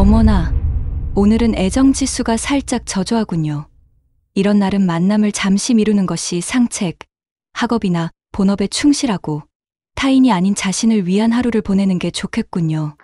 어머나, 오늘은 애정 지수가 살짝 저조하군요. 이런 날은 만남을 잠시 미루는 것이 상책, 학업이나 본업에 충실하고 타인이 아닌 자신을 위한 하루를 보내는 게 좋겠군요.